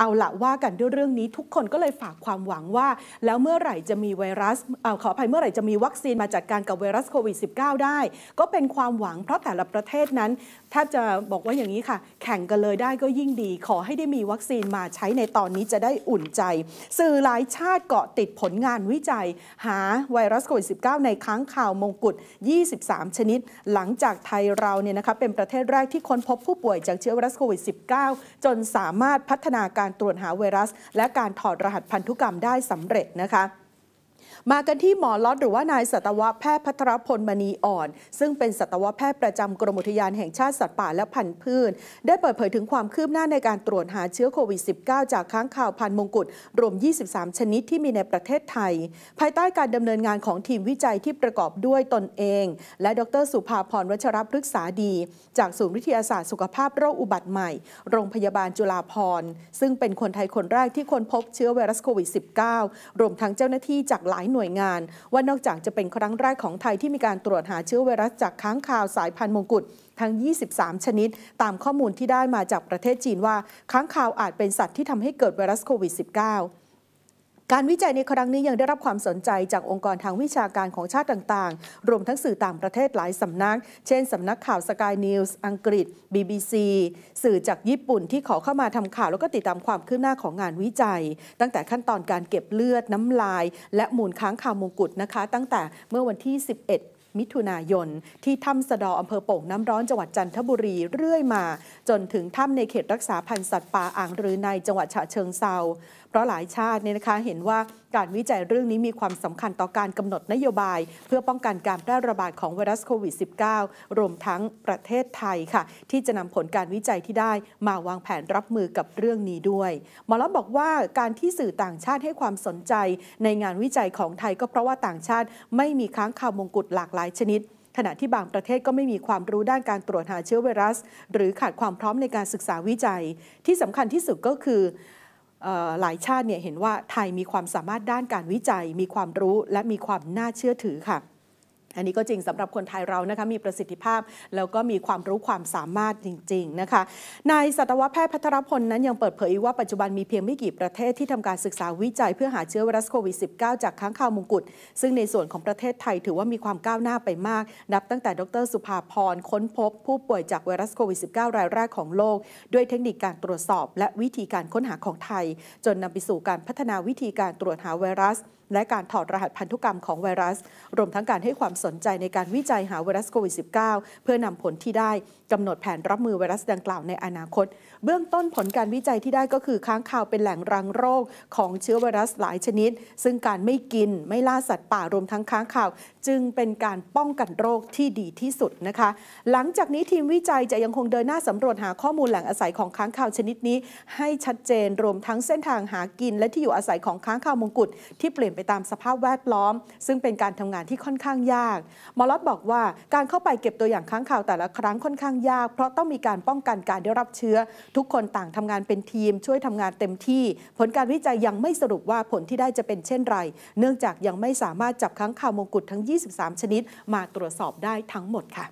เอาละว่ากันด้วยเรื่องนี้ทุกคนก็เลยฝากความหวังว่าแล้วเมื่อไหร่จะมีไวรัสเอาขออภัยเมื่อไหร่จะมีวัคซีนมาจัดการกับไวรัสโควิด -19 ได้ ก็เป็นความหวัง เพราะแต่ละประเทศนั้น ถ้าจะบอกว่าอย่างนี้ค่ะ แข่งกันเลยได้ก็ยิ่งดี ขอให้ได้มีวัคซีนมาใช้ในตอนนี้จะได้อุ่นใจ สื่อหลายชาติเกาะติดผลงานวิจัยหาไวรัสโควิด -19 ในค้างข่าวมงกุฎ 23 ชนิดหลังจากไทยเราเนี่ยนะคะเป็นประเทศแรกที่ค้นพบผู้ป่วยจากเชื้อไวรัสโควิด -19 จนสามารถพัฒนาการการตรวจหาไวรัส และการถอดรหัสพันธุกรรมได้สำเร็จนะคะมากันที่หมอล็อตหรือว่านายสัตวแพทย์พัทรพลมณีอ่อน ซึ่งเป็นสัตวแพทย์ประจำกรมอุทยานแห่งชาติสัตว์ป่าและพันธุ์พืชได้เปิดเผยถึงความคืบหน้าในการตรวจหาเชื้อโควิด -19 จากค้างคาวพันธุ์มงกุฎรวม 23 ชนิดที่มีในประเทศไทย ภายใต้การดำเนินงานของทีมวิจัยที่ประกอบด้วยตนเอง และดรสุภาพรวัชรพฤกษาดี จากศูนย์วิทยาศาสตร์ สุขภาพโรคอุบัติใหม่ โรงพยาบาลจุฬาภรณ์ซึ่งเป็นคนไทยคนแรกที่ค้นพบเชื้อไวรัสโควิด -19 รวมทั้งเจ้าหน้าที่จากหลายหน่วยงานว่านอกจากจะเป็นครั้งแรกของไทยที่มีการตรวจหาเชื้อไวรัสจากค้างคาวสายพันธุ์มงกุฎทั้ง 23 ชนิด ตามข้อมูลที่ได้มาจากประเทศจีนว่าค้างคาวอาจเป็นสัตว์ที่ทำให้เกิดไวรัสโควิด -19 การวิจัยในครั้งนี้ยังได้รับความสนใจจากองค์กรทางวิชาการของชาติต่างๆ รวมทั้งสื่อต่างประเทศหลายสำนัก เช่นสำนักข่าวสกายนิวส์อังกฤษ BBC สื่อจากญี่ปุ่นที่ขอเข้ามาทำข่าวแล้วก็ติดตามความคืบหน้าของงานวิจัย ตั้งแต่ขั้นตอนการเก็บเลือด น้ำลายและมูลค้างคาวมงกุฎนะคะ ตั้งแต่เมื่อวันที่ 11มิถุนายนที่ถ้ำสะดออำเภอโป่งน้ำร้อนจังหวัดจันทบุรีเรื่อยมา จนถึงถ้ำในเขตรักษาพันธุ์สัตว์ป่าอ่างรือในจังหวัดฉะเชิงเซาเพราะหลายชาติเนี่ยนะคะเห็นว่าการวิจัยเรื่องนี้มีความสำคัญต่อการกำหนดนโยบาย เพื่อป้องกันการแพร่ระบาดของไวรัสโควิด -19 รวมทั้งประเทศไทยค่ะ ที่จะนำผลการวิจัยที่ได้มาวางแผนรับมือกับเรื่องนี้ด้วยหมอลับบอกว่าการที่สื่อต่างชาติให้ความสนใจในงานวิจัยของไทยก็เพราะว่าต่างชาติไม่มีค้างคาวมงกุฎหลากหลายลายชนิด ขณะที่บางประเทศก็ไม่มีความรู้ด้านการตรวจหาเชื้อไวรัส หรือขาดความพร้อมในการศึกษาวิจัย ที่สำคัญที่สุดก็คือหลายชาติเนี่ยเห็นว่าไทยมีความสามารถด้านการวิจัย มีความรู้และมีความน่าเชื่อถือค่ะอันนี้ก็จริงสำหรับคนไทยเรานะคะมีประสิทธิภาพแล้วก็มีความรู้ความสามารถจริงๆนะคะนายสัตวแพทย์พัทรพล นั้นยังเปิดเผยว่าปัจจุบันมีเพียงไม่กี่ประเทศที่ทำการศึกษาวิจัยเพื่อหาเชื้อไวรัสโควิด -19 จากค้างคาวมงกุฎซึ่งในส่วนของประเทศไทยถือว่ามีความก้าวหน้าไปมาก นับตั้งแต่ดรสุภาพรค้นพบผู้ป่วยจากไวรัสโควิด -19 รายแรกของโลก ด้วยเทคนิคการตรวจสอบและวิธีการค้นหาของไทย จนนำไปสู่การพัฒนาวิธีการตรวจหาไวรัส และการถอดรหัสพันธุกรรมของไวรัส รวมทั้งการให้ความสนใจในการวิจัยหาไวรัสโควิด -19 เพื่อนำผลที่ได้กำหนดแผนรับมือไวรัสดังกล่าวในอนาคต เบื้องต้นผลการวิจัยที่ได้ก็คือค้างคาวเป็นแหล่งรังโรคของเชื้อไวรัสหลายชนิด ซึ่งการไม่กินไม่ล่าสัตว์ป่ารวมทั้งค้างคาวจึงเป็นการป้องกันโรคที่ดีที่สุดนะคะ หลังจากนี้ทีมวิจัยจะยังคงเดินหน้าสำรวจหาข้อมูลแหล่งอาศัยของค้างคาวชนิดนี้ ให้ชัดเจนรวมทั้งเส้นทางหากิน และที่อยู่อาศัยของค้างคาวมงกุฎที่เปลี่ยนไปตามสภาพแวดล้อม ซึ่งเป็นการทำงานที่ค่อนข้างยากมอลอดบอกว่า การเข้าไปเก็บตัวอย่างค้างคาวแต่ละครั้งค่อนข้างยาก เพราะต้องมีการป้องกันการได้รับเชื้อ ทุกคนต่างทำงานเป็นทีม ช่วยทำงานเต็มที่ ผลการวิจัยยังไม่สรุปว่าผลที่ได้จะเป็นเช่นไร เนื่องจากยังไม่สามารถจับค้างคาวมงกุฎทั้ง23 ชนิดมาตรวจสอบได้ทั้งหมดค่ะ